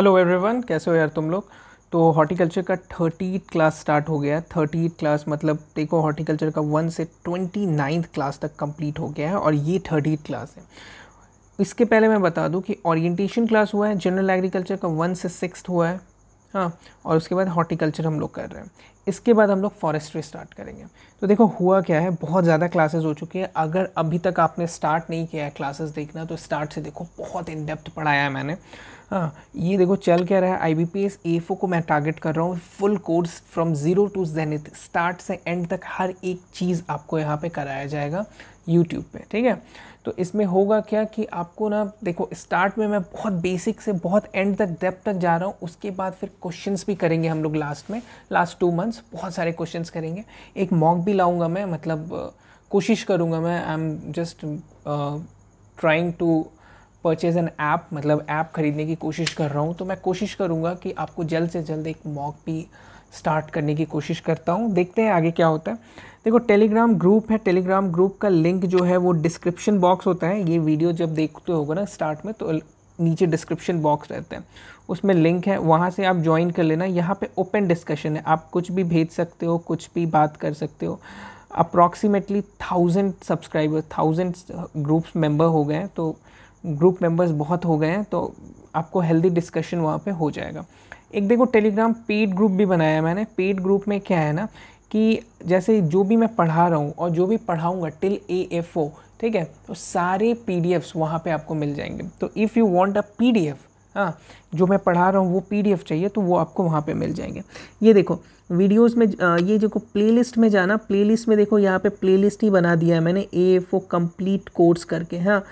Hello everyone कैसे हो यार तुम लोग तो हॉर्टिकल्चर का थर्टी क्लास स्टार्ट हो गया है थर्टी क्लास मतलब देखो हॉर्टिकल्चर का वन से ट्वेंटी नाइन्थ क्लास तक कंप्लीट हो गया है और ये थर्टी क्लास है इसके पहले मैं बता दूं कि ओरिएंटेशन क्लास हुआ है जनरल एग्रीकल्चर का वन से सिक्स हुआ है हाँ और उसके बाद हॉर्टिकल्चर हम लोग कर रहे हैं इसके बाद हम लोग फॉरेस्ट्री स्टार्ट करेंगे तो देखो हुआ क्या है बहुत ज़्यादा क्लासेस हो चुकी हैं अगर अभी तक आपने स्टार्ट नहीं किया है क्लासेस देखना तो स्टार्ट से देखो बहुत इन डेप्थ पढ़ाया है मैंने हाँ ये देखो चल क्या रहा है I B P S A को मैं टारगेट कर रहा हूँ full course from zero to zenith start से एंड तक हर एक चीज़ आपको यहाँ पे कराया जाएगा यूट्यूब पे ठीक है तो इसमें होगा क्या कि आपको ना देखो स्टार्ट में मैं बहुत बेसिक से बहुत एंड तक डेप तक जा रहा हूँ उसके बाद फिर क्वेश्चंस भी करेंगे हम लोग लास्ट में लास्ट टू मंथ्स बहुत सारे क्वेश्चंस करेंगे एक मॉक भी लाऊंगा मैं मतलब कोशिश करूँगा मैं I am just trying to purchase an app मतलब ऐप ख़रीदने की कोशिश कर रहा हूँ तो मैं कोशिश करूँगा कि आपको जल्द से जल्द एक मॉक भी स्टार्ट करने की कोशिश करता हूँ देखते हैं आगे क्या होता है देखो टेलीग्राम ग्रुप है टेलीग्राम ग्रुप का लिंक जो है वो डिस्क्रिप्शन बॉक्स होता है ये वीडियो जब देखते होगा ना स्टार्ट में तो नीचे डिस्क्रिप्शन बॉक्स रहता है उसमें लिंक है वहाँ से आप ज्वाइन कर लेना यहाँ पे ओपन डिस्कशन है आप कुछ भी भेज सकते हो कुछ भी बात कर सकते हो approximately thousand subscriber thousand groups member हो गए हैं तो ग्रुप मेंबर्स बहुत हो गए हैं तो आपको हेल्दी डिस्कशन वहाँ पे हो जाएगा एक देखो टेलीग्राम पेड ग्रुप भी बनाया मैंने पेड ग्रुप में क्या है ना कि जैसे जो भी मैं पढ़ा रहा हूँ और जो भी पढ़ाऊँगा टिल ए एफ ओ ठीक है तो सारे पी डी एफ्स वहाँ पर आपको मिल जाएंगे तो if you want a P D F हाँ जो मैं पढ़ा रहा हूँ वो पी डी एफ चाहिए तो वो आपको वहाँ पर मिल जाएंगे ये देखो वीडियोज़ में ये देखो लिस्ट में जाना प्ले लिस्ट में देखो यहाँ पर प्ले लिस्ट ही बना दिया है मैंने A F O complete course करके हाँ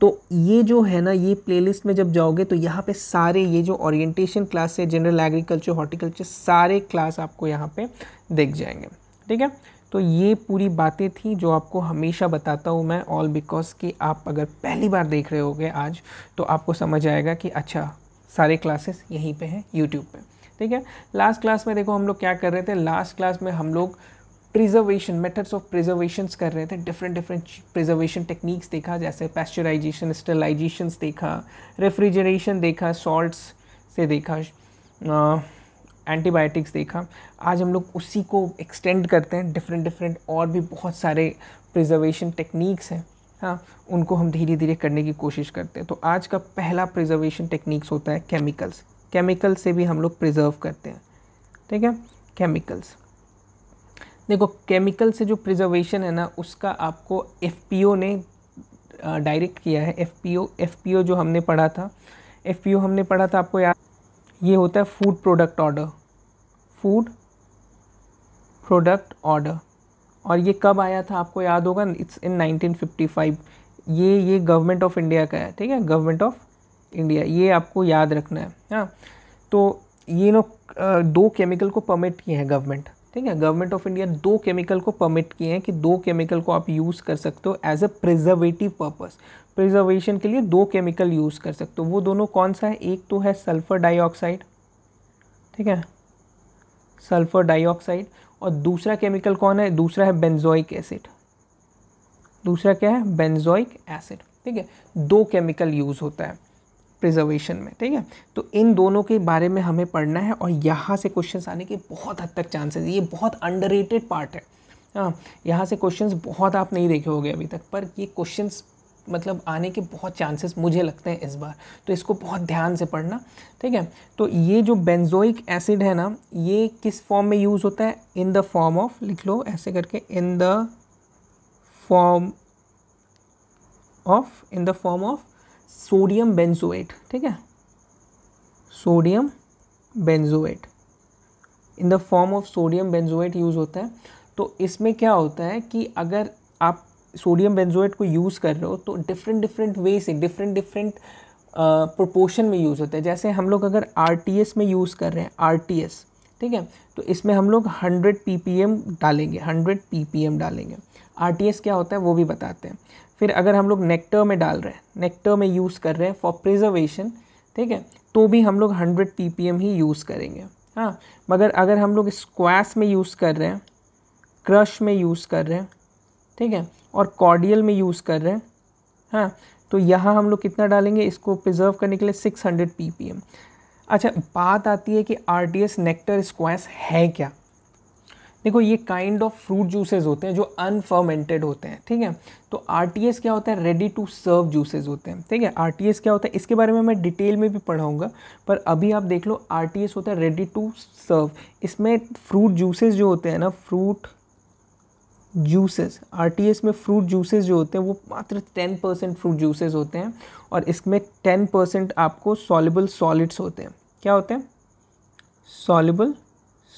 तो ये जो है ना ये प्लेलिस्ट में जब जाओगे तो यहाँ पे सारे ये जो ओरिएंटेशन क्लास है जनरल एग्रीकल्चर हॉर्टिकल्चर सारे क्लास आपको यहाँ पे देख जाएंगे ठीक है तो ये पूरी बातें थी जो आपको हमेशा बताता हूँ मैं ऑल बिकॉज कि आप अगर पहली बार देख रहे होगे आज तो आपको समझ आएगा कि अच्छा सारे क्लासेस यहीं पे हैं यूट्यूब पे ठीक है लास्ट क्लास में देखो हम लोग क्या कर रहे थे लास्ट क्लास में हम लोग प्रिजर्वेशन मेथड्स ऑफ प्रिजर्वेशन कर रहे थे डिफरेंट डिफरेंट प्रिजर्वेशन टेक्निक्स देखा जैसे पैस्चराइजेशन स्टेलाइजेशन देखा रेफ्रिजरेशन देखा सॉल्ट्स से देखा एंटीबायोटिक्स देखा आज हम लोग उसी को एक्सटेंड करते हैं डिफरेंट डिफरेंट और भी बहुत सारे प्रिजर्वेशन टेक्निक्स हैं हाँ उनको हम धीरे धीरे करने की कोशिश करते हैं तो आज का पहला प्रिजर्वेशन टेक्निक्स होता है केमिकल्स केमिकल्स से भी हम लोग प्रिजर्व करते हैं ठीक है केमिकल्स देखो केमिकल से जो प्रिजर्वेशन है ना उसका आपको एफ ने डायरेक्ट किया है एफ पी जो हमने पढ़ा था एफ हमने पढ़ा था आपको याद ये होता है food product order food product order और ये कब आया था आपको याद होगा इट्स इन 1955 ये ये गवर्नमेंट ऑफ इंडिया का है ठीक है गवर्नमेंट ऑफ इंडिया ये आपको याद रखना है हाँ तो ये लोग दो केमिकल को परमिट किए हैं गवर्नमेंट ठीक है गवर्नमेंट ऑफ इंडिया दो केमिकल को परमिट किए हैं कि दो केमिकल को आप यूज़ कर सकते हो as a preservative purpose preservation के लिए दो केमिकल यूज़ कर सकते हो वो दोनों कौन सा है एक तो है सल्फ़र डाइऑक्साइड ठीक है सल्फ़र डाइऑक्साइड और दूसरा केमिकल कौन है दूसरा है बेंजोइक एसिड दूसरा क्या है बेंजोइक एसिड ठीक है दो केमिकल यूज़ होता है प्रिजर्वेशन में ठीक है तो इन दोनों के बारे में हमें पढ़ना है और यहाँ से क्वेश्चन आने के बहुत हद तक चांसेस ये बहुत अंडर पार्ट है हाँ यहाँ से क्वेश्चन बहुत आप नहीं देखे होंगे अभी तक पर ये क्वेश्चन मतलब आने के बहुत चांसेस मुझे लगते हैं इस बार तो इसको बहुत ध्यान से पढ़ना ठीक है तो ये जो बेंजोइक एसिड है ना ये किस फॉर्म में यूज़ होता है इन द फॉर्म ऑफ लिख लो ऐसे करके in the form of in the form of sodium benzoate ठीक है sodium benzoate in the form of sodium benzoate use होता है तो इसमें क्या होता है कि अगर आप सोडियम बेंजोएट को यूज़ कर रहे हो तो डिफरेंट डिफरेंट वे से डिफरेंट डिफरेंट प्रोपोर्शन में यूज़ होता है जैसे हम लोग अगर आर में यूज़ कर रहे हैं आर ठीक है तो इसमें हम लोग 100 ppm डालेंगे 100 ppm डालेंगे आर क्या होता है वो भी बताते हैं फिर अगर हम लोग नेक्टर में डाल रहे हैं नेक्टर में यूज़ कर रहे हैं फॉर प्रिजर्वेशन ठीक है तो भी हम लोग हंड्रेड पी ही यूज़ करेंगे हाँ मगर अगर हम लोग स्क्वास में यूज़ कर रहे हैं क्रश में यूज़ कर रहे हैं ठीक है और कॉर्डियल में यूज़ कर रहे हैं हाँ तो यहाँ हम लोग कितना डालेंगे इसको प्रिजर्व करने के लिए सिक्स हंड्रेड पी अच्छा बात आती है कि R T S nectar squash है क्या देखो ये काइंड ऑफ फ्रूट जूसेज होते हैं जो अनफर्मेंटेड होते हैं ठीक है तो आर क्या होता है रेडी टू सर्व जूसेज होते हैं ठीक है आर क्या होता है इसके बारे में मैं डिटेल में भी पढ़ाऊँगा पर अभी आप देख लो आर होता है रेडी टू सर्व इसमें फ्रूट जूसेज जो होते हैं ना फ्रूट जूसेस आर में फ्रूट जूसेस जो होते हैं वो मात्र टेन परसेंट फ्रूट जूसेस होते हैं और इसमें टेन परसेंट आपको सॉलेबल सॉलिड्स होते हैं क्या होते हैं सॉलेबल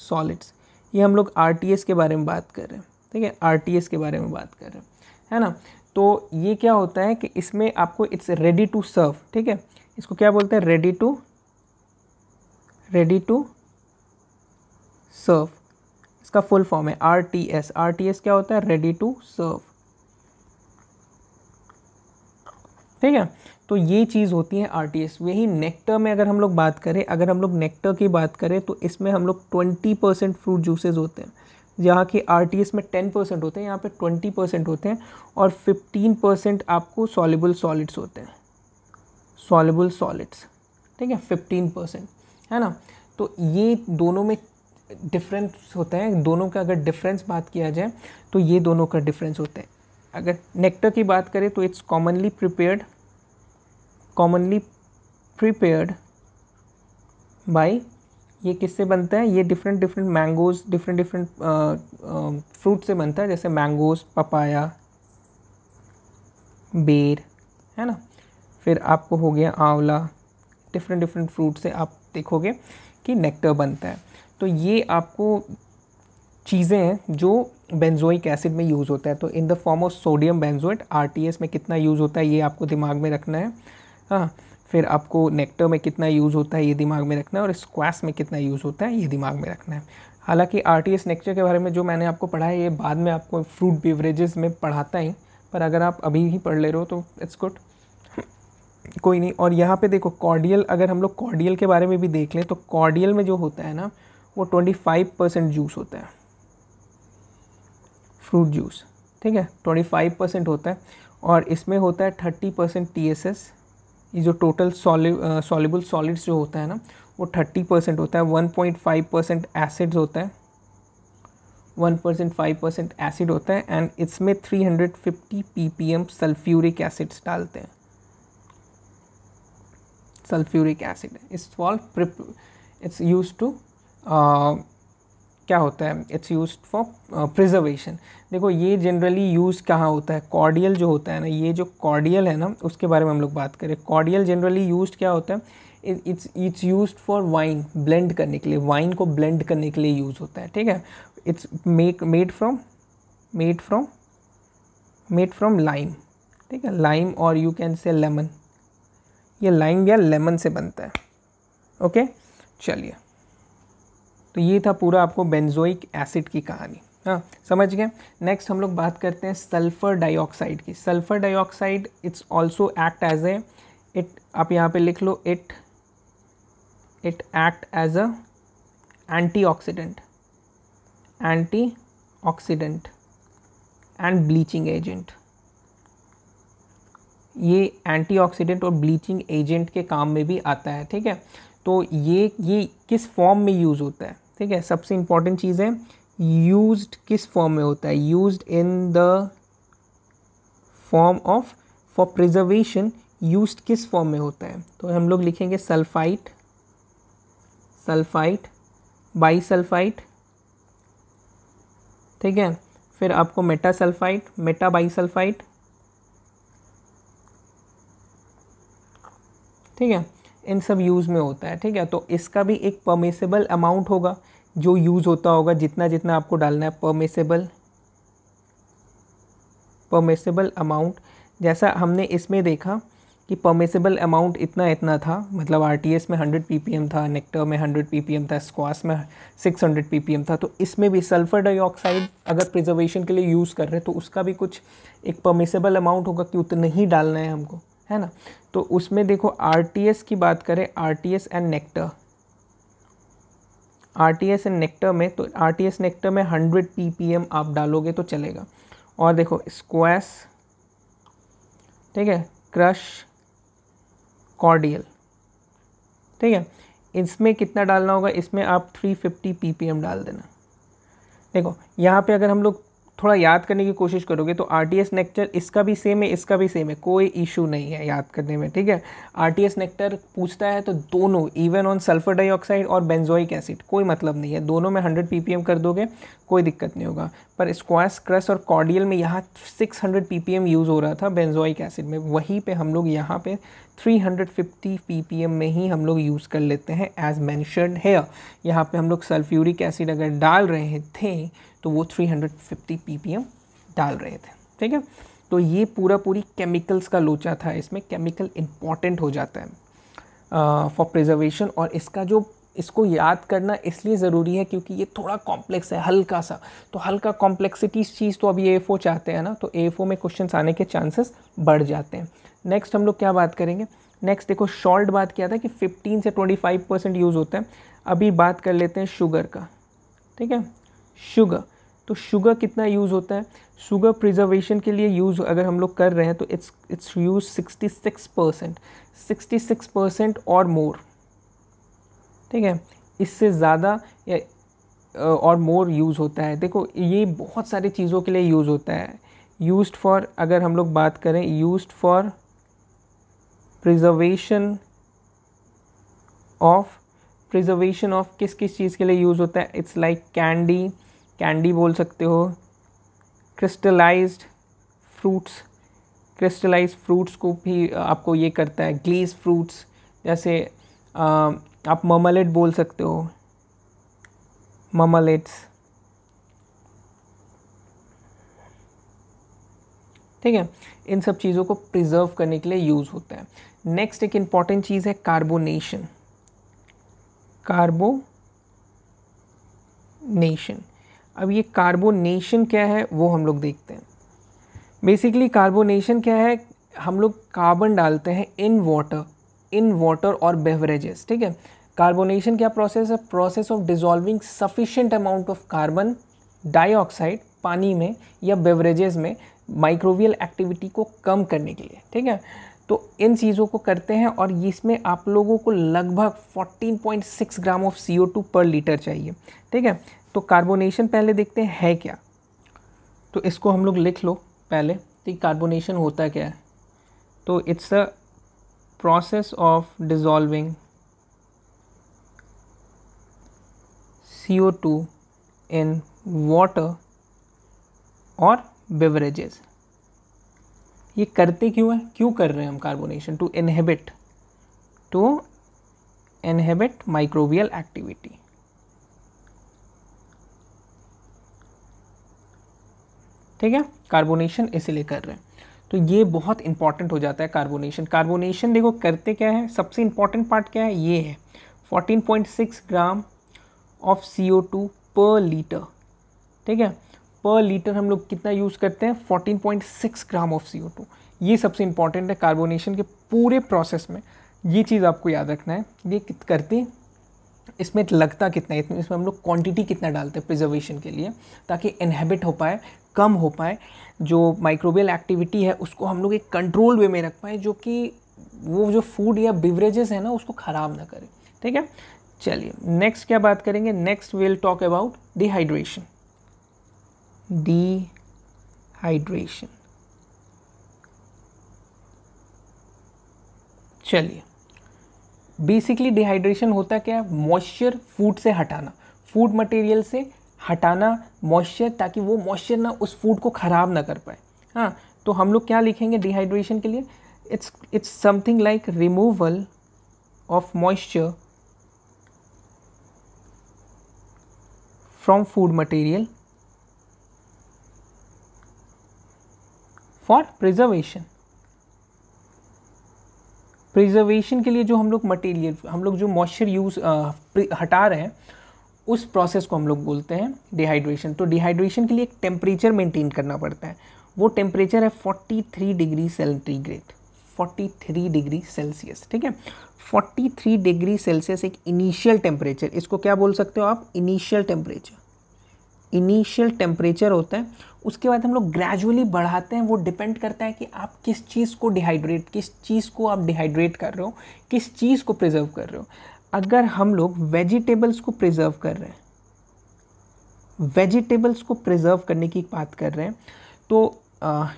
सॉलिड्स ये हम लोग आर के बारे में बात कर रहे हैं ठीक है आर के बारे में बात कर रहे हैं है ना तो ये क्या होता है कि इसमें आपको इट्स रेडी टू सर्व ठीक है इसको क्या बोलते हैं ready to ready to serve इसका फुल फॉर्म है R T S R T S क्या होता है रेडी टू सर्व ठीक है तो ये चीज़ होती है आर यही नेक्टर में अगर हम लोग बात करें अगर हम लोग नेक्टर की बात करें तो इसमें हम लोग ट्वेंटी परसेंट फ्रूट जूसेज होते हैं जहाँ के आर में टेन परसेंट होते हैं यहाँ पे ट्वेंटी परसेंट होते हैं और फिफ्टीन परसेंट आपको सॉलेबल सॉलिड्स होते हैं सॉलेबल सॉलिड्स ठीक है फिफ्टीन परसेंट है ना तो ये दोनों में डिफरेंस होता है दोनों का अगर डिफरेंस बात किया जाए तो ये दोनों का डिफरेंस होता है अगर नेक्टर की बात करें तो it's commonly prepared commonly prepared by ये किससे बनता है ये different different mangoes different different fruit से बनता है जैसे मैंगोज पपाया बेर है ना फिर आपको हो गया आंवला डिफरेंट डिफरेंट फ्रूट से आप देखोगे कि नेक्टर बनता है तो ये आपको चीज़ें हैं जो बेंजोइक एसिड में यूज़ होता है तो in the form of sodium benzoate RTS में कितना यूज़ होता है ये आपको दिमाग में रखना है हाँ फिर आपको नेक्टर में कितना यूज़ होता है ये दिमाग में रखना है और स्क्वास में कितना यूज़ होता है ये दिमाग में रखना है हालांकि आर टी नेक्चर के बारे में जो मैंने आपको पढ़ा है ये बाद में आपको फ्रूट बेवरेजेस में पढ़ाता ही पर अगर आप अभी ही पढ़ ले रहे हो तो इट्स गुड कोई नहीं और यहाँ पे देखो कॉर्डियल अगर हम लोग कॉर्डियल के बारे में भी देख लें तो कॉर्डियल में जो होता है ना वो ट्वेंटी फाइव परसेंट जूस होता है फ्रूट जूस ठीक है ट्वेंटी फाइव परसेंट होता है और इसमें होता है thirty percent T S S ये जो टोटल सॉलिबल सॉलिड्स जो होता है ना वो थर्टी परसेंट होता है one point five percent acids होता है one percent five percent acid होता है एंड इसमें three hundred fifty P P M sulphuric acids डालते हैं sulphuric acid it's prep it's use to क्या होता है इट्स यूज फॉर प्रिजर्वेशन देखो ये जनरली यूज़ कहाँ होता है कॉर्डियल जो होता है ना ये जो कॉर्डियल है ना उसके बारे में हम लोग बात करें कॉर्डियल जनरली यूज क्या होता है it's it's use for wine blend करने के लिए वाइन को ब्लेंड करने के लिए यूज़ होता है ठीक है it's make made from made from made from lime ठीक है लाइम और यू कैन से लेमन ये लाइम या लेमन से बनता है ओके चलिए तो ये था पूरा आपको बेंजोइक एसिड की कहानी हाँ समझ गए नेक्स्ट हम लोग बात करते हैं सल्फ़र डाइऑक्साइड की sulphur dioxide it's also act as a it आप यहाँ पे लिख लो it it act as a antioxidant and bleaching agent ये एंटीऑक्सीडेंट और ब्लीचिंग एजेंट के काम में भी आता है ठीक है तो ये ये किस फॉर्म में यूज़ होता है ठीक है सबसे इंपॉर्टेंट चीज़ है यूज किस फॉर्म में होता है use in the form of for preservation use किस फॉर्म में होता है तो हम लोग लिखेंगे सल्फाइट सल्फाइट बाई सल्फाइट ठीक है फिर आपको meta sulphite meta bi sulphite ठीक है इन सब यूज़ में होता है ठीक है तो इसका भी एक परमिसेबल अमाउंट होगा जो यूज़ होता होगा जितना जितना आपको डालना है परमिसेबल परमिसेबल अमाउंट जैसा हमने इसमें देखा कि परमिसेबल अमाउंट इतना इतना था मतलब आर में 100 पी था नेक्टर में 100 पी था स्क्वास में 600 पीपीएम था तो इसमें भी सल्फ़र डाइऑक्साइड अगर प्रिजर्वेशन के लिए यूज़ कर रहे हैं तो उसका भी कुछ एक परमिसेबल अमाउंट होगा कि उतना ही डालना है हमको है ना तो उसमें देखो आर की बात करें R and nectar R T S and nectar में तो आर टी एस नेक्टर में हंड्रेड पी आप डालोगे तो चलेगा और देखो स्क्वास ठीक है क्रश कॉर्डियल ठीक है इसमें कितना डालना होगा इसमें आप 350 फिफ्टी डाल देना देखो यहाँ पे अगर हम लोग थोड़ा याद करने की कोशिश करोगे तो आर टी एस नेक्टर इसका भी सेम है इसका भी सेम है कोई इशू नहीं है याद करने में ठीक है आर टी एस नेक्टर पूछता है तो दोनों इवन ऑन सल्फर डाइऑक्साइड और बेंजोइक एसिड कोई मतलब नहीं है दोनों में हंड्रेड पी पी एम कर दोगे कोई दिक्कत नहीं होगा पर स्क्वास क्रस और कॉर्डियल में यहाँ six hundred P P M use हो रहा था बेंजोइक एसिड में वहीं पर हम लोग यहाँ पर three hundred fifty P P M में ही हम लोग यूज़ कर लेते हैं एज मैंशनड है यहाँ पर हम लोग सल्फ्यूरिक एसिड अगर डाल रहे थे तो वो 350 ppm डाल रहे थे ठीक है तो ये पूरा पूरी केमिकल्स का लोचा था इसमें केमिकल इम्पॉर्टेंट हो जाता है फॉर uh, प्रिजर्वेशन और इसका जो इसको याद करना इसलिए ज़रूरी है क्योंकि ये थोड़ा कॉम्प्लेक्स है हल्का सा तो हल्का कॉम्प्लेक्सिटी चीज़ तो अभी ए चाहते हैं ना तो ए में क्वेश्चन आने के चांसेस बढ़ जाते हैं नेक्स्ट हम लोग क्या बात करेंगे नेक्स्ट देखो शॉल्ट बात किया था कि 15 से 25 परसेंट यूज़ होता है अभी बात कर लेते हैं शुगर का ठीक है शुगर तो शुगर कितना यूज़ होता है शुगर प्रिजर्वेशन के लिए यूज़ अगर हम लोग कर रहे हैं तो it's it's use 66 percent sixty six percent और मोर ठीक है इससे ज़्यादा और मोर यूज़ होता है देखो ये बहुत सारी चीज़ों के लिए यूज़ होता है यूज फॉर अगर हम लोग बात करें use for preservation of preservation of किस किस चीज़ के लिए यूज़ होता है इट्स लाइक कैंडी कैंडी बोल सकते हो क्रिस्टलाइज्ड फ्रूट्स क्रिस्टलाइज फ्रूट्स को भी आपको ये करता है ग्लीज फ्रूट्स जैसे आप ममलेट बोल सकते हो ममलेट्स ठीक है इन सब चीज़ों को प्रिजर्व करने के लिए यूज़ होता है नेक्स्ट एक इम्पॉर्टेंट चीज़ है कार्बोनेशन कार्बोनेशन अब ये कार्बोनेशन क्या है वो हम लोग देखते हैं बेसिकली कार्बोनेशन क्या है हम लोग कार्बन डालते हैं इन वाटर इन वाटर और बेवरेजेस ठीक है कार्बोनेशन क्या प्रोसेस है process of dissolving sufficient amount of carbon dioxide पानी में या बेवरेजेस में माइक्रोवियल एक्टिविटी को कम करने के लिए ठीक है तो इन चीज़ों को करते हैं और इसमें आप लोगों को लगभग 14.6 gram of two per litre चाहिए ठीक है तो कार्बोनेशन पहले देखते हैं है क्या तो इसको हम लोग लिख लो पहले कि कार्बोनेशन होता क्या है तो it's a process of dissolving C O two in water और बेवरेजेस ये करते क्यों है क्यों कर रहे हैं हम carbonation to inhibit to inhibit microbial activity ठीक है कार्बोनेशन इसीलिए कर रहे हैं तो ये बहुत इंपॉर्टेंट हो जाता है कार्बोनेशन कार्बोनेशन देखो करते क्या है सबसे इंपॉर्टेंट पार्ट क्या है ये है 14.6 ग्राम ऑफ CO2 पर लीटर ठीक है पर लीटर हम लोग कितना यूज़ करते हैं 14.6 ग्राम ऑफ CO2 ये सबसे इंपॉर्टेंट है कार्बोनेशन के पूरे प्रोसेस में ये चीज़ आपको याद रखना है ये करते इसमें लगता कितना है इसमें हम लोग क्वांटिटी कितना डालते हैं प्रिजर्वेशन के लिए ताकि इनहेबिट हो पाए कम हो पाए जो माइक्रोबियल एक्टिविटी है उसको हम लोग एक कंट्रोल वे में रख पाएँ जो कि वो जो फूड या बिवरेजेस है ना उसको ख़राब ना करें ठीक है चलिए नेक्स्ट क्या बात करेंगे next will talk about dehydration dehydration चलिए बेसिकली डिहाइड्रेशन होता क्या है मॉइस्चर फूड से हटाना फूड मटेरियल से हटाना मॉइस्चर ताकि वो मॉइस्चर ना उस फूड को ख़राब ना कर पाए हाँ तो हम लोग क्या लिखेंगे डिहाइड्रेशन के लिए it's it's something like removal of moisture from food material for preservation preservation के लिए जो हम लोग मटेरियल हम लोग जो मॉइस्चर यूज़ हटा रहे हैं उस प्रोसेस को हम लोग बोलते हैं डिहाइड्रेशन तो डिहाइड्रेशन के लिए एक टेम्परेचर मेंटेन करना पड़ता है वो टेम्परेचर है 43 डिग्री सेंटीग्रेड 43 डिग्री सेल्सियस ठीक है 43 डिग्री सेल्सियस एक इनिशियल टेम्परेचर इसको क्या बोल सकते हो आप इनिशियल टेम्परेचर इनिशियल टेम्परेचर होता है उसके बाद हम लोग ग्रेजुअली बढ़ाते हैं वो डिपेंड करता है कि आप किस चीज़ को डिहाइड्रेट किस चीज़ को आप डिहाइड्रेट कर रहे हो किस चीज़ को प्रिजर्व कर रहे हो अगर हम लोग वेजिटेबल्स को प्रिजर्व कर रहे हैं वेजिटेबल्स को प्रिजर्व करने की बात कर रहे हैं तो आ,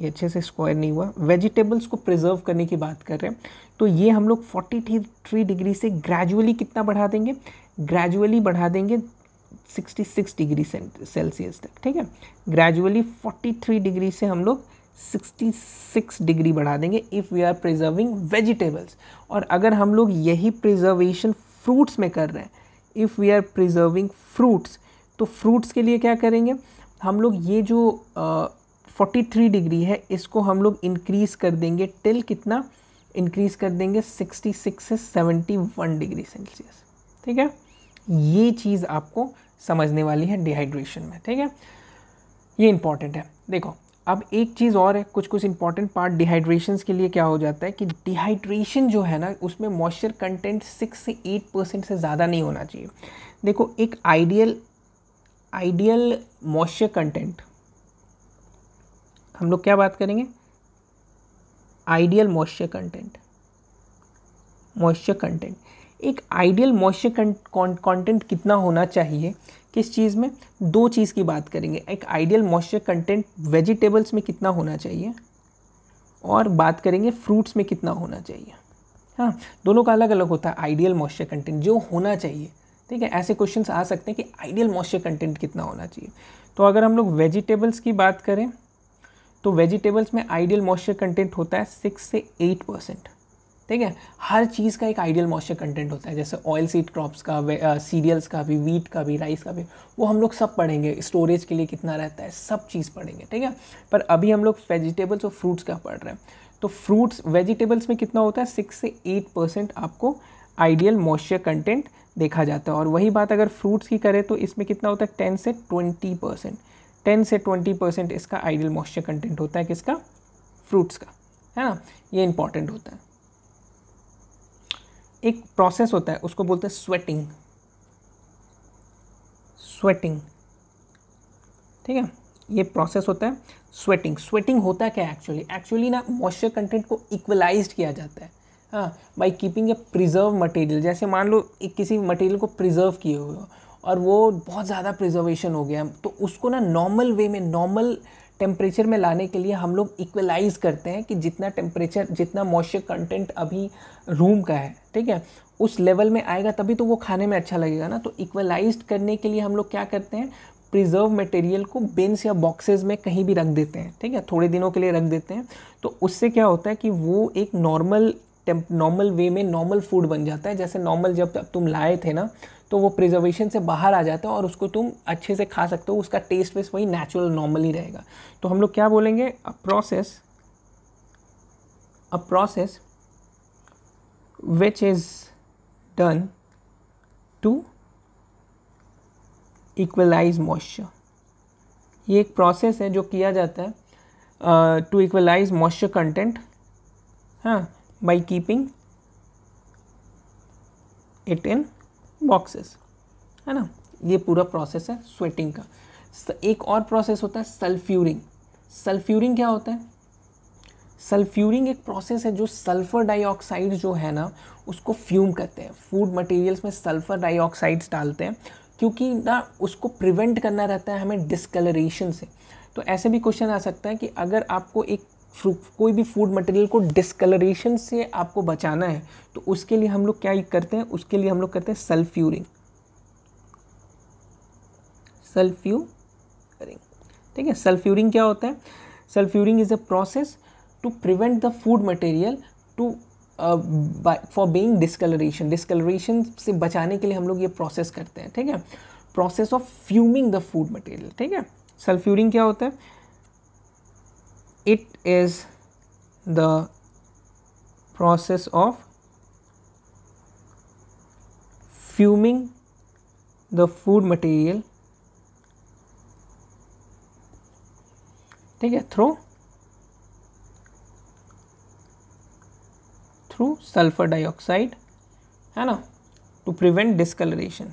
ये अच्छे से स्क्वायर नहीं हुआ वेजिटेबल्स को प्रिजर्व करने की बात कर रहे हैं तो ये हम लोग फोर्टी थ्री डिग्री से ग्रेजुअली कितना बढ़ा देंगे ग्रेजुअली बढ़ा देंगे 66 डिग्री सेल्सियस तक ठीक है ग्रेजुअली 43 डिग्री से हम लोग 66 डिग्री बढ़ा देंगे if we are preserving vegetables और अगर हम लोग यही प्रिजर्वेशन फ्रूट्स में कर रहे हैं if we are preserving fruits तो फ्रूट्स के लिए क्या करेंगे हम लोग ये जो फोर्टी थ्री डिग्री है इसको हम लोग इंक्रीज़ कर देंगे टिल कितना इंक्रीज़ कर देंगे सिक्सटी सिक्स से सेवेंटी वन डिग्री सेल्सियस ठीक है ये चीज़ आपको समझने वाली है डिहाइड्रेशन में ठीक है ये इंपॉर्टेंट है देखो अब एक चीज़ और है कुछ कुछ इंपॉर्टेंट पार्ट डिहाइड्रेशन के लिए क्या हो जाता है कि डिहाइड्रेशन जो है ना उसमें मॉइस्चर कंटेंट सिक्स से एट परसेंट से ज़्यादा नहीं होना चाहिए देखो एक आइडियल आइडियल मॉइस्चर कंटेंट हम लोग क्या बात करेंगे ideal moisture content moisture content एक आइडियल मॉइस्चर कंटेंट कितना होना चाहिए किस चीज़ में दो चीज़ की बात करेंगे एक आइडियल मॉइस्चर कंटेंट वेजिटेबल्स में कितना होना चाहिए और बात करेंगे फ्रूट्स में कितना होना चाहिए हाँ दोनों का अलग अलग होता है आइडियल मॉइस्चर कंटेंट जो होना चाहिए ठीक है ऐसे क्वेश्चन आ सकते हैं कि आइडियल मॉइस्चर कंटेंट कितना होना चाहिए तो अगर हम लोग वेजिटेबल्स की बात करें तो वेजिटेबल्स में आइडियल मॉइस्चर कंटेंट होता है सिक्स से एट परसेंट ठीक है हर चीज़ का एक आइडियल मॉइस्चर कंटेंट होता है जैसे ऑयल सीड क्रॉप्स का सीरियल्स का भी वीट का भी राइस का भी वो हम लोग सब पढ़ेंगे स्टोरेज के लिए कितना रहता है सब चीज़ पढ़ेंगे ठीक है पर अभी हम लोग वेजिटेबल्स और फ्रूट्स का पढ़ रहे हैं तो फ्रूट्स वेजिटेबल्स में कितना होता है सिक्स से एट परसेंट आपको आइडियल मॉइस्चर कंटेंट देखा जाता है और वही बात अगर फ्रूट्स की करें तो इसमें कितना होता है टेन से ट्वेंटी परसेंट टेन से ट्वेंटी परसेंट इसका आइडियल मॉइस्चर कंटेंट होता है किसका फ्रूट्स का है ना ये इंपॉर्टेंट होता है एक प्रोसेस होता है उसको बोलते हैं स्वेटिंग स्वेटिंग ठीक है ये प्रोसेस होता है स्वेटिंग स्वेटिंग होता क्या है एक्चुअली एक्चुअली ना मॉइस्चर कंटेंट को इक्वलाइज किया जाता है हाँ by keeping a preserve material जैसे मान लो एक किसी मटेरियल को प्रिजर्व किए हुए हो और वो बहुत ज़्यादा प्रिजर्वेशन हो गया तो उसको ना नॉर्मल वे में नॉर्मल normal टेम्परेचर में लाने के लिए हम लोग इक्वलाइज करते हैं कि जितना टेम्परेचर जितना मॉइस्चर कंटेंट अभी रूम का है ठीक है उस लेवल में आएगा तभी तो वो खाने में अच्छा लगेगा ना तो इक्वलाइज करने के लिए हम लोग क्या करते हैं प्रिजर्व मटेरियल को बेंस या बॉक्सेस में कहीं भी रख देते हैं ठीक है थोड़े दिनों के लिए रख देते हैं तो उससे क्या होता है कि वो एक नॉर्मल नॉर्मल वे में नॉर्मल फूड बन जाता है जैसे नॉर्मल जब तुम लाए थे ना तो वो प्रिजर्वेशन से बाहर आ जाता है और उसको तुम अच्छे से खा सकते हो उसका टेस्ट वेस्ट वही नेचुरल नॉर्मल ही रहेगा तो हम लोग क्या बोलेंगे a process a process which is done to equalise moisture ये एक प्रोसेस है जो किया जाता है टू इक्वलाइज मॉइस्चर कंटेंट हाँ by keeping it in boxes है ना ये पूरा प्रोसेस है स्वेटिंग का एक और प्रोसेस होता है सल्फ्यूरिंग सल्फ्यूरिंग क्या होता है सल्फ्यूरिंग एक प्रोसेस है जो सल्फर डाइऑक्साइड जो है ना उसको फ्यूम करते हैं फूड मटेरियल्स में सल्फर डाइऑक्साइड्स डालते हैं क्योंकि ना उसको प्रिवेंट करना रहता है हमें डिसकलरेशन से तो ऐसे भी क्वेश्चन आ सकता है कि अगर आपको एक कोई भी फूड मटेरियल को डिसकलरेशन से आपको बचाना है तो उसके लिए हम लोग क्या करते हैं उसके लिए हम लोग करते हैं सल्फ्यूरिंग सल्फ्यूरिंग ठीक है सल्फ्यूरिंग क्या होता है sulphuring is a process to prevent the food material to for being discolouration discolouration से बचाने के लिए हम लोग ये प्रोसेस करते हैं ठीक है process of fuming the food material ठीक है सल्फ्यूरिंग क्या होता है it is the process of fuming the food material okay, through through sulfur dioxide you know, to prevent discoloration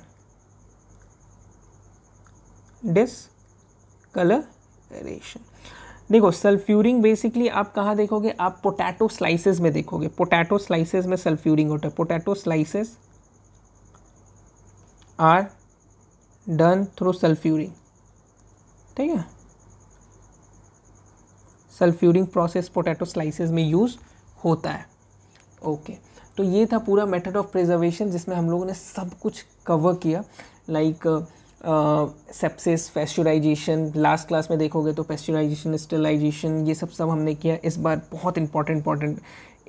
discoloration देखो सल्फ्यूरिंग बेसिकली आप कहाँ देखोगे आप पोटैटो स्लाइसेस में देखोगे पोटैटो स्लाइसेस में सल्फ्यूरिंग होता है potato slices are done through sulphuring ठीक है सल्फ्यूरिंग प्रोसेस पोटैटो स्लाइसेस में यूज़ होता है ओके okay. तो ये था पूरा मेथड ऑफ प्रिजर्वेशन जिसमें हम लोगों ने सब कुछ कवर किया like like, sepsis pasteurisation last class में देखोगे तो फेस्चुराइजेशन स्टेलाइजेशन ये सब सब हमने किया इस बार बहुत इंपॉर्टेंट इंपॉर्टेंट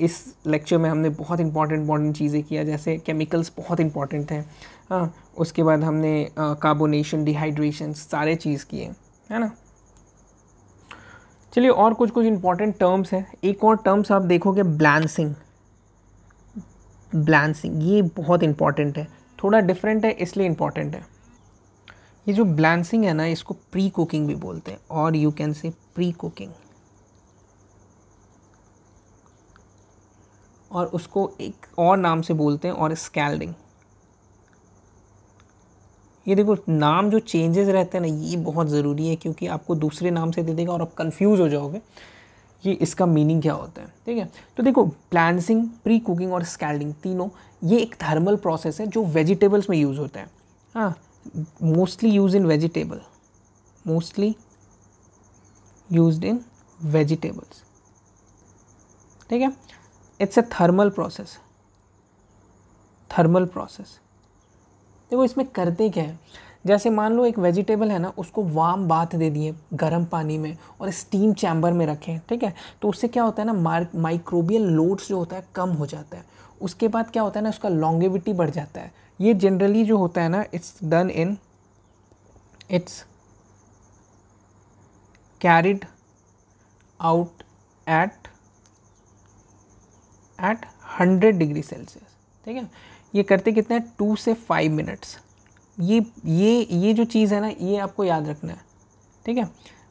इस लेक्चर में हमने बहुत इंपॉर्टेंट इंपॉर्टेंट चीज़ें किया जैसे केमिकल्स बहुत इंपॉर्टेंट हैं हाँ उसके बाद हमने कार्बोनेशन डिहाइड्रेशन सारे चीज़ किए है ना चलिए और कुछ कुछ इंपॉर्टेंट टर्म्स हैं एक और टर्म्स आप देखोगे ब्लैंसिंग ब्लैंसिंग ये बहुत इंपॉर्टेंट है थोड़ा डिफरेंट है इसलिए इंपॉर्टेंट है ये जो ब्लैंसिंग है ना इसको प्री कुकिंग भी बोलते हैं और you can say pre cooking और उसको एक और नाम से बोलते हैं और स्कैल्डिंग ये देखो नाम जो चेंजेस रहते हैं ना ये बहुत ज़रूरी है क्योंकि आपको दूसरे नाम से दे देगा और आप कंफ्यूज हो जाओगे ये इसका मीनिंग क्या होता है ठीक है तो देखो प्लानसिंग प्री कुकिंग और स्कैल्डिंग तीनों ये एक थर्मल प्रोसेस है जो वेजिटेबल्स में यूज़ होता है हाँ mostly used in vegetable mostly used in vegetables ठीक है it's a thermal process thermal process देखो इसमें करते क्या है जैसे मान लो एक वेजिटेबल है ना उसको वाम बात दे दिए गर्म पानी में और स्टीम चैम्बर में रखें ठीक है तो उससे क्या होता है ना माइक्रोबियल लोड्स जो होता है कम हो जाता है उसके बाद क्या होता है ना उसका लॉन्गेविटी बढ़ जाता है ये जनरली जो होता है ना it's done in it's carried out at at hundred degree Celsius ठीक है ये करते कितने हैं टू से फाइव मिनट्स ये ये ये जो चीज़ है ना ये आपको याद रखना है ठीक है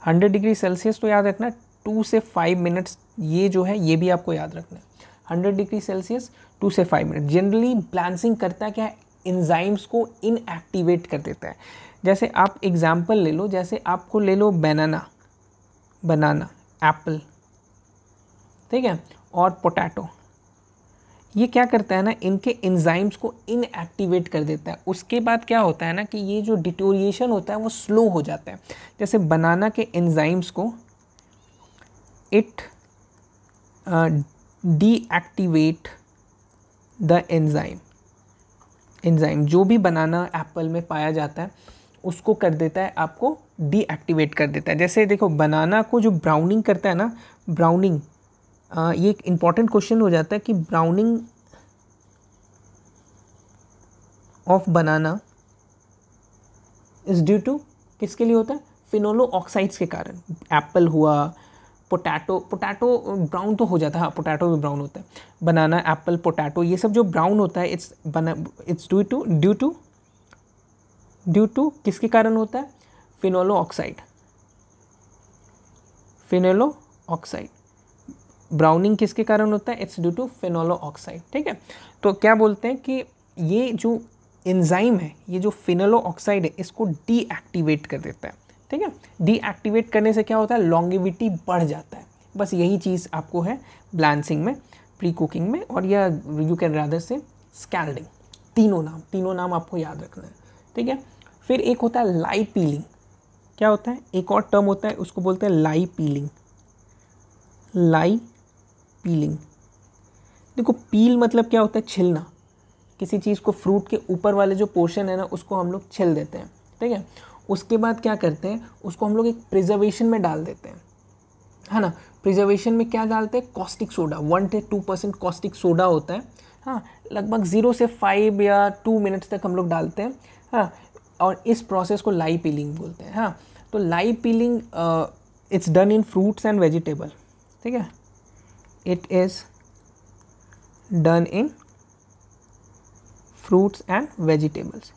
हंड्रेड डिग्री सेल्सियस तो याद रखना टू से फाइव मिनट्स ये जो है ये भी आपको याद रखना है हंड्रेड डिग्री सेल्सियस टू से फाइव मिनट जनरली ब्लैंसिंग करता क्या है इंजाइम्स को इनएक्टिवेट कर देता है जैसे आप एग्ज़ाम्पल ले लो जैसे आपको ले लो बनाना बनाना एप्पल ठीक है और पोटैटो ये क्या करता है ना इनके एंजाइम्स को इनएक्टिवेट कर देता है उसके बाद क्या होता है ना कि ये जो डिटोरिएशन होता है वो स्लो हो जाता है जैसे बनाना के एंजाइम्स को it deactivate the enzyme enzyme जो भी बनाना एप्पल में पाया जाता है उसको कर देता है आपको डीएक्टिवेट कर देता है जैसे देखो बनाना को जो ब्राउनिंग करता है ना ब्राउनिंग आ, ये एक इम्पॉर्टेंट क्वेश्चन हो जाता है कि browning of banana is due to किसके लिए होता है फिनोलो ऑक्साइड्स के कारण एप्पल हुआ पोटैटो पोटैटो ब्राउन तो हो जाता है हाँ, पोटैटो भी ब्राउन होता है बनाना एप्पल पोटैटो ये सब जो ब्राउन होता है इट्स बना it's due to due to due to किसके कारण होता है phenol oxide phenol oxide browning किसके कारण होता है it's due to phenol oxide ठीक है तो क्या बोलते हैं कि ये जो एंजाइम है ये जो फिनोलो ऑक्साइड है इसको डीएक्टिवेट कर देता है ठीक है डीएक्टिवेट करने से क्या होता है लॉन्गिविटी बढ़ जाता है बस यही चीज़ आपको है ब्लांसिंग में प्री कुकिंग में और या यू कैन रादर से स्कैल्डिंग तीनों नाम तीनों नाम आपको याद रखना है ठीक है फिर एक होता है लाई पीलिंग क्या होता है एक और टर्म होता है उसको बोलते हैं लाई पीलिंग लाई पीलिंग देखो पील मतलब क्या होता है छिलना किसी चीज़ को फ्रूट के ऊपर वाले जो पोर्शन है ना उसको हम लोग छिल देते हैं ठीक है उसके बाद क्या करते हैं उसको हम लोग एक प्रिजर्वेशन में डाल देते हैं है ना प्रिजर्वेशन में क्या डालते हैं caustic soda one to two percent caustic soda होता है हाँ लगभग ज़ीरो से फाइव या टू मिनट्स तक हम लोग डालते हैं हाँ और इस प्रोसेस को लाई पीलिंग बोलते हैं हाँ तो lye peeling it's done in fruits and vegetable ठीक है it is done in fruits and vegetables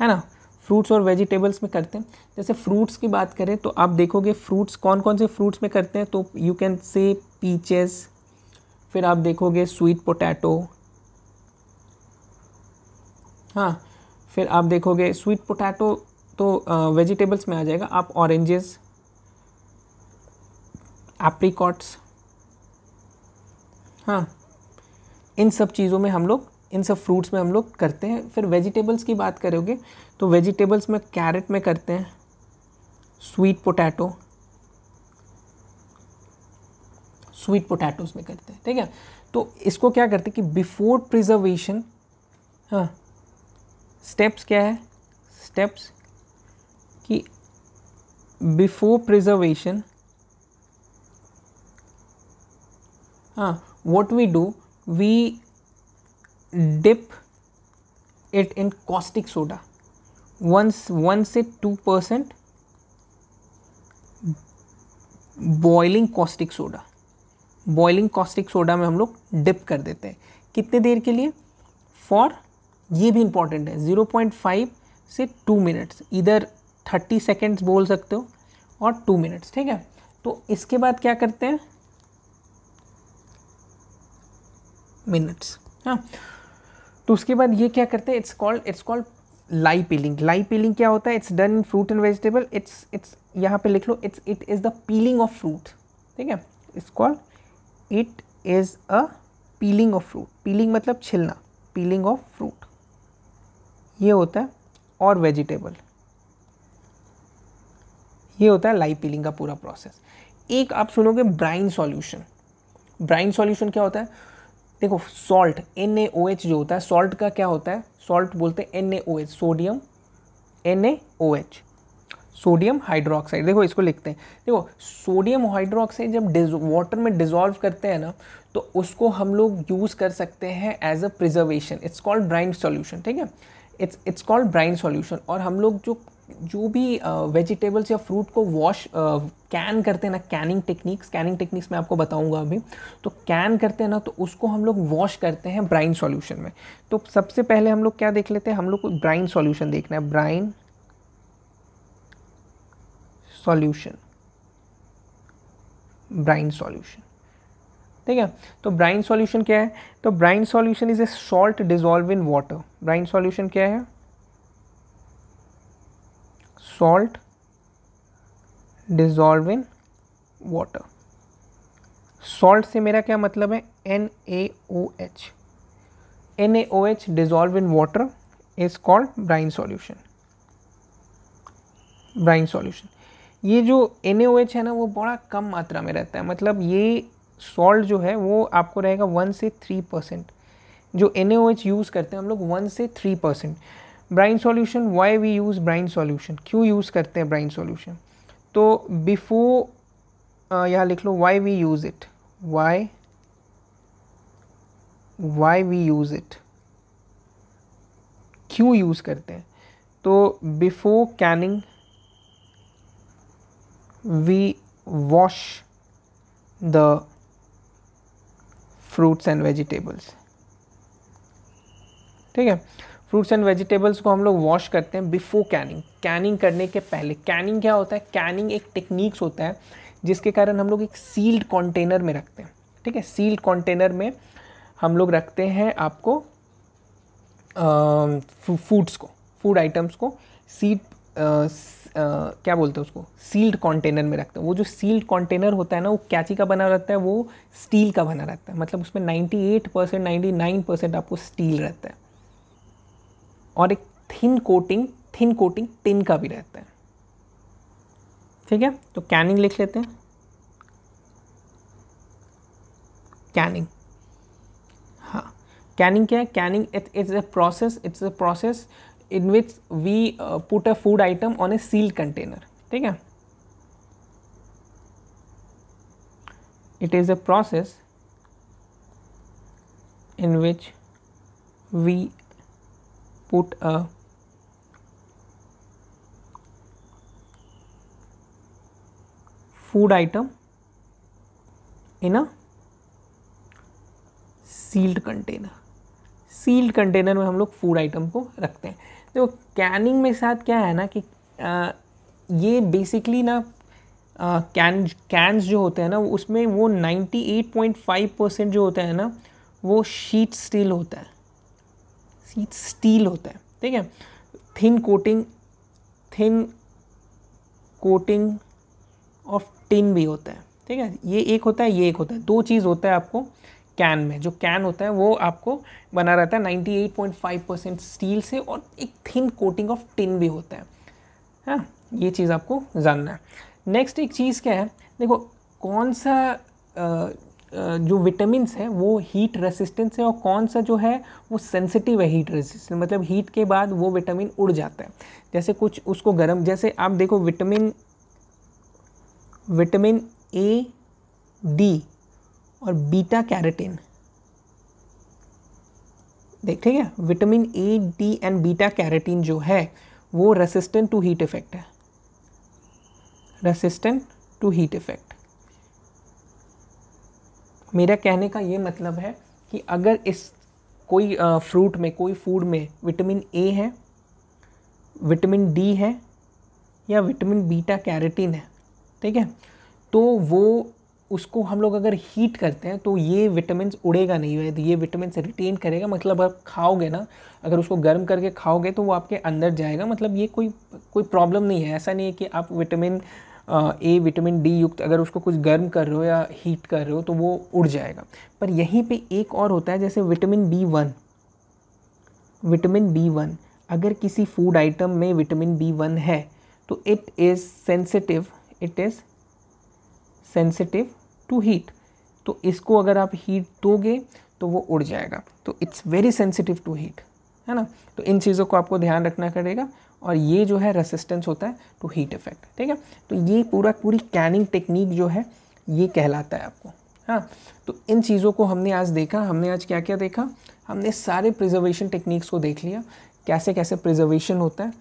है ना फ्रूट्स और वेजिटेबल्स में करते हैं जैसे फ्रूट्स की बात करें तो आप देखोगे फ्रूट्स कौन कौन से फ्रूट्स में करते हैं तो यू कैन से पीचेस फिर आप देखोगे स्वीट पोटैटो हाँ फिर आप देखोगे स्वीट पोटैटो तो वेजिटेबल्स में आ जाएगा आप ऑरेंजेस एप्रीकॉट्स हाँ इन सब चीज़ों में हम लोग इन सब फ्रूट्स में हम लोग करते हैं फिर वेजिटेबल्स की बात करोगे तो वेजिटेबल्स में कैरेट में करते हैं स्वीट पोटैटो स्वीट पोटैटोज में करते हैं ठीक है तो इसको क्या करते हैं कि बिफोर प्रिजर्वेशन हाँ स्टेप्स क्या है स्टेप्स कि बिफोर प्रिजर्वेशन हाँ what we do we dip it in caustic soda one once it 2 percent boiling caustic soda boiling caustic soda में हम लोग डिप कर देते हैं कितने देर के लिए फॉर ये भी इंपॉर्टेंट है ज़ीरो पॉइंट फाइव से टू मिनट्स इधर थर्टी सेकेंड्स बोल सकते हो और टू मिनट्स ठीक है तो इसके बाद क्या करते हैं मिनट्स हाँ तो उसके बाद ये क्या करते हैं it's called it's called lye peeling lye peeling क्या होता है it's done in fruit and vegetable it's it's यहाँ पे लिख लो it's it is the peeling of fruit ठीक है it's called it is a peeling of fruit peeling मतलब छिलना पीलिंग ऑफ फ्रूट ये होता है और वेजिटेबल ये होता है लाई पीलिंग का पूरा प्रोसेस एक आप सुनोगे ब्राइन सॉल्यूशन ब्राइन सॉल्यूशन क्या होता है देखो सॉल्ट एन जो होता है सॉल्ट का क्या होता है सॉल्ट बोलते हैं N sodium N sodium hydroxide देखो इसको लिखते हैं देखो सोडियम हाइड्रोक्साइड जब डिज वाटर में डिजोल्व करते हैं ना तो उसको हम लोग यूज़ कर सकते हैं as a preservation it's called brined solution ठीक है it's it's called brined solution और हम लोग जो जो भी वेजिटेबल्स या फ्रूट को वॉश कैन करते हैं ना कैनिंग टेक्निक्स कैनिंग टेक्निक्स मैं आपको बताऊंगा अभी तो कैन करते हैं ना तो उसको हम लोग वॉश करते हैं ब्राइन सॉल्यूशन में तो सबसे पहले हम लोग क्या देख लेते हैं हम लोग को ब्राइन सॉल्यूशन देखना है ब्राइन सॉल्यूशन ब्राइन सॉल्यूशन ठीक है तो ब्राइन सॉल्यूशन क्या है तो brine solution is a salt dissolve in water brine solution क्या है salt dissolve in water salt से मेरा क्या मतलब है N A O H N A O H dissolve in water is called brine solution brine solution ये जो N है ना वो बड़ा कम मात्रा में रहता है मतलब ये सॉल्ट जो है वो आपको रहेगा वन से थ्री परसेंट जो एन यूज़ करते हैं हम लोग वन से three percent brine solution why we use brine solution क्यों यूज़ करते हैं ब्राइन सॉल्यूशन तो बिफोर यहाँ लिख लो why we use it why why we use it क्यों यूज़ करते हैं तो before canning we wash the fruits and vegetables ठीक है फ्रूट्स एंड वेजिटेबल्स को हम लोग वॉश करते हैं बिफोर कैनिंग कैनिंग करने के पहले कैनिंग क्या होता है कैनिंग एक टेक्निक्स होता है जिसके कारण हम लोग एक सील्ड कंटेनर में रखते हैं ठीक है सील्ड कंटेनर में हम लोग रखते हैं आपको फूड्स को फूड आइटम्स को सीड क्या बोलते हैं उसको सील्ड कंटेनर में रखते हैं वो जो सील्ड कंटेनर होता है ना वो कैची का बना रहता है वो स्टील का बना रहता है मतलब उसमें 98 परसेंट नाइन्टी आपको स्टील रहता है और एक thin coating thin coating tin का भी रहता है ठीक है तो कैनिंग लिख लेते हैं कैनिंग हाँ कैनिंग क्या है canning it it's a process it's a process in which we put a food item on a sealed container ठीक है it is a process in which we put a food item in a sealed container sealed container में हम लोग food item को रखते हैं तो Canning में साथ क्या है ना कि आ, ये बेसिकली ना कैन कैंस जो होते हैं ना उसमें वो 98.5 परसेंट जो होता है ना वो शीट स्टील होता है सीट स्टील होता है ठीक है thin coating thin coating of tin भी होता है ठीक है ये एक होता है ये एक होता है दो चीज़ होता है आपको कैन में जो कैन होता है वो आपको बना रहता है 98.5 परसेंट स्टील से और एक थिन कोटिंग ऑफ टिन भी होता है हाँ ये चीज़ आपको जानना है नेक्स्ट एक चीज़ क्या है देखो कौन सा जो विटामिन है वो हीट रेसिस्टेंस है और कौन सा जो है वो सेंसिटिव है हीट रेसिस्टेंस मतलब हीट के बाद वो विटामिन उड़ जाता है जैसे कुछ उसको गर्म जैसे आप देखो विटामिन विटामिन ए डी और बीटा कैरेटिन देख ठीक है vitamin A D and beta carotene जो है वो रेसिस्टेंट टू हीट इफेक्ट है रेसिस्टेंट टू हीट इफेक्ट मेरा कहने का ये मतलब है कि अगर इस कोई फ्रूट में कोई फूड में विटामिन ए है विटामिन डी है या विटामिन बीटा कैरेटीन है ठीक है तो वो उसको हम लोग अगर हीट करते हैं तो ये विटामिन उड़ेगा नहीं है ये विटामिन रिटेन करेगा मतलब आप खाओगे ना अगर उसको गर्म करके खाओगे तो वो आपके अंदर जाएगा मतलब ये कोई कोई प्रॉब्लम नहीं है ऐसा नहीं है कि आप विटामिन ए विटामिन डी युक्त अगर उसको कुछ गर्म कर रहे हो या हीट कर रहे हो तो वो उड़ जाएगा पर यहीं पे एक और होता है जैसे vitamin B one vitamin B one अगर किसी फूड आइटम में विटामिन बी वन है तो it is sensitive it is sensitive to heat तो इसको अगर आप हीट दोगे तो वो उड़ जाएगा तो it's very sensitive to heat है ना तो इन चीज़ों को आपको ध्यान रखना पड़ेगा और ये जो है रेसिस्टेंस होता है टू तो हीट इफेक्ट ठीक है तो ये पूरा पूरी कैनिंग टेक्निक जो है ये कहलाता है आपको हाँ तो इन चीज़ों को हमने आज देखा हमने आज क्या क्या देखा हमने सारे प्रिजर्वेशन टेक्निक्स को देख लिया कैसे कैसे प्रिजर्वेशन होता है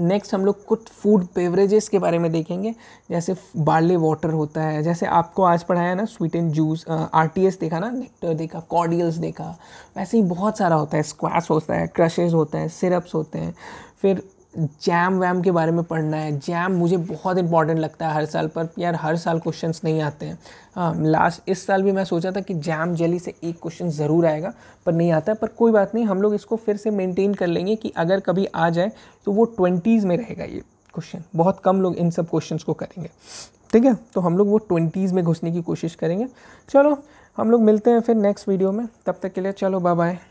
नेक्स्ट हम लोग कुछ फूड बेवरेजेस के बारे में देखेंगे जैसे बार्ले वाटर होता है जैसे आपको आज पढ़ाया ना sweet and juice R T S देखा ना नेक्टर देखा कॉडियल्स देखा वैसे ही बहुत सारा होता है स्क्वाश होता है क्रशेज होता है सिरप्स होते हैं फिर जैम वैम के बारे में पढ़ना है जैम मुझे बहुत इंपॉर्टेंट लगता है हर साल पर यार हर साल क्वेश्चंस नहीं आते हैं लास्ट हाँ, इस साल भी मैं सोचा था कि जैम जली से एक क्वेश्चन ज़रूर आएगा पर नहीं आता पर कोई बात नहीं हम लोग इसको फिर से मेंटेन कर लेंगे कि अगर कभी आ जाए तो वो ट्वेंटीज़ में रहेगा ये क्वेश्चन बहुत कम लोग इन सब क्वेश्चन को करेंगे ठीक है तो हम लोग वो ट्वेंटीज़ में घुसने की कोशिश करेंगे चलो हम लोग मिलते हैं फिर नेक्स्ट वीडियो में तब तक के लिए चलो बाय बाय